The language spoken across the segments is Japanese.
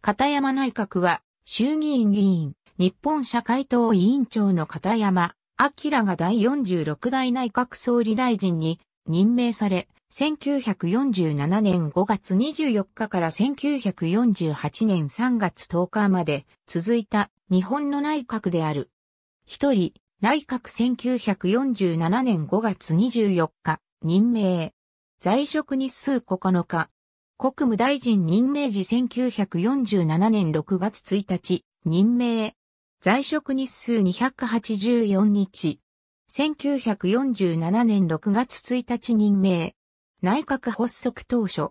片山内閣は、衆議院議員、日本社会党委員長の片山、明が第46代内閣総理大臣に任命され、1947年5月24日から1948年3月10日まで続いた日本の内閣である。一人、内閣1947年5月24日、任命。在職日数9日、国務大臣任命時1947年6月1日、任命。在職日数284日。1947年6月1日任命。内閣発足当初。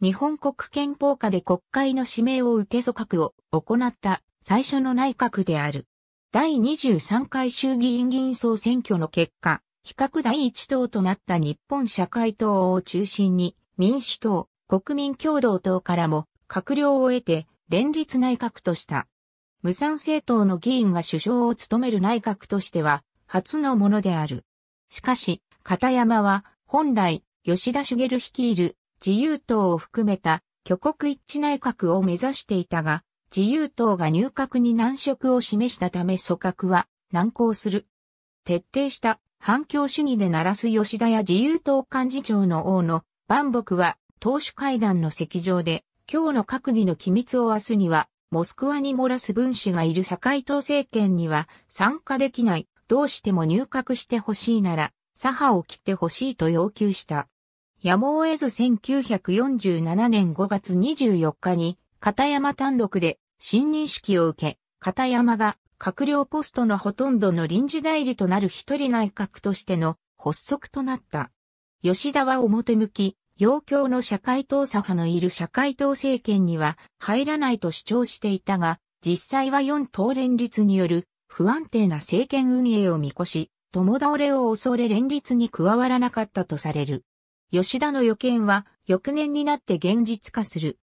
日本国憲法下で国会の指名を受け組閣を行った最初の内閣である。第23回衆議院議員総選挙の結果、比較第一党となった日本社会党を中心に民主党、国民共同党からも閣僚を得て連立内閣とした。無産政党の議員が首相を務める内閣としては初のものである。しかし、片山は本来吉田茂率いる自由党を含めた挙国一致内閣を目指していたが、自由党が入閣に難色を示したため組閣は難航する。徹底した反共主義で鳴らす吉田や自由党幹事長の王の万木は党首会談の席上で、今日の閣議の機密を明日には、モスクワに漏らす分子がいる社会党政権には参加できない、どうしても入閣してほしいなら、左派を切ってほしいと要求した。やむを得ず1947年5月24日に、片山単独で新認識を受け、片山が閣僚ポストのほとんどの臨時代理となる一人内閣としての発足となった。吉田は表向き、要教の社会党左派のいる社会党政権には入らないと主張していたが、実際は4党連立による不安定な政権運営を見越し、共倒れを恐れ連立に加わらなかったとされる。吉田の予見は翌年になって現実化する。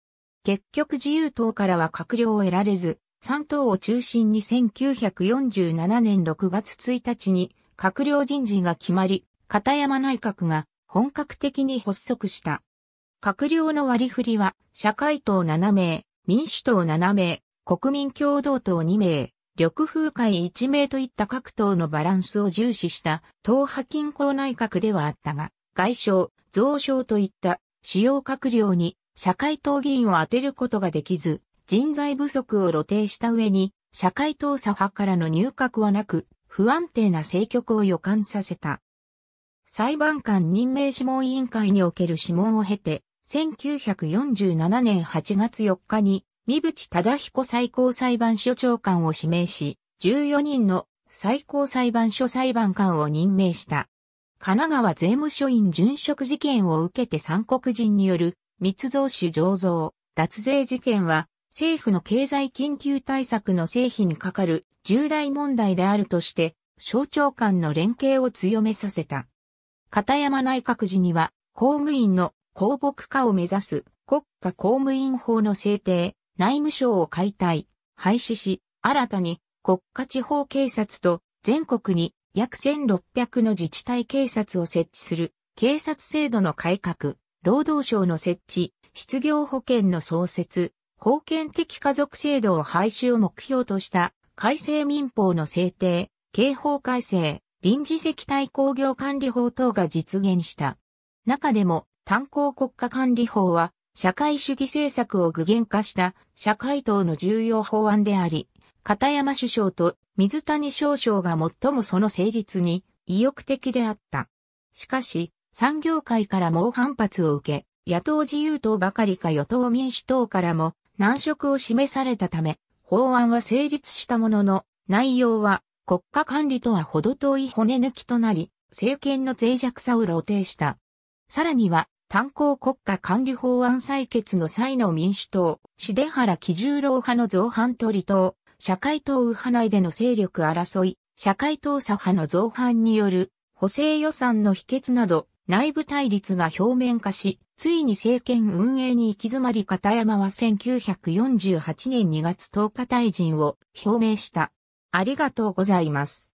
結局自由党からは閣僚を得られず、3党を中心に1947年6月1日に閣僚人事が決まり、片山内閣が本格的に発足した。閣僚の割り振りは、社会党7名、民主党7名、国民共同党2名、緑風会1名といった各党のバランスを重視した党派均衡内閣ではあったが、外相、増相といった主要閣僚に社会党議員を当てることができず、人材不足を露呈した上に、社会党左派からの入閣はなく、不安定な政局を予感させた。裁判官任命諮問委員会における諮問を経て、1947年8月4日に、三淵忠彦最高裁判所長官を指名し、14人の最高裁判所裁判官を任命した。神奈川税務署員殉職事件を受けて三国人による密造酒醸造、脱税事件は、政府の経済緊急対策の成否にかかる重大問題であるとして、省庁間の連携を強めさせた。片山内閣時には、公務員の公僕化を目指す国家公務員法の制定、内務省を解体、廃止し、新たに国家地方警察と全国に約1600の自治体警察を設置する警察制度の改革、労働省の設置、失業保険の創設、封建的家族制度を廃止を目標とした改正民法の制定、刑法改正、臨時石炭工業管理法等が実現した。中でも、炭鉱国家管理法は、社会主義政策を具現化した社会党の重要法案であり、片山首相と水谷少将が最もその成立に意欲的であった。しかし、産業界から猛反発を受け、野党自由党ばかりか与党民主党からも難色を示されたため、法案は成立したものの、内容は国家管理とは程遠い骨抜きとなり、政権の脆弱さを露呈した。さらには、炭鉱国家管理法案採決の際の民主党、重原基十郎派の造反と離党、社会党右派内での勢力争い、社会党左派の造反による補正予算の否決など、内部対立が表面化し、ついに政権運営に行き詰まり片山は1948年2月10日退陣を表明した。ありがとうございます。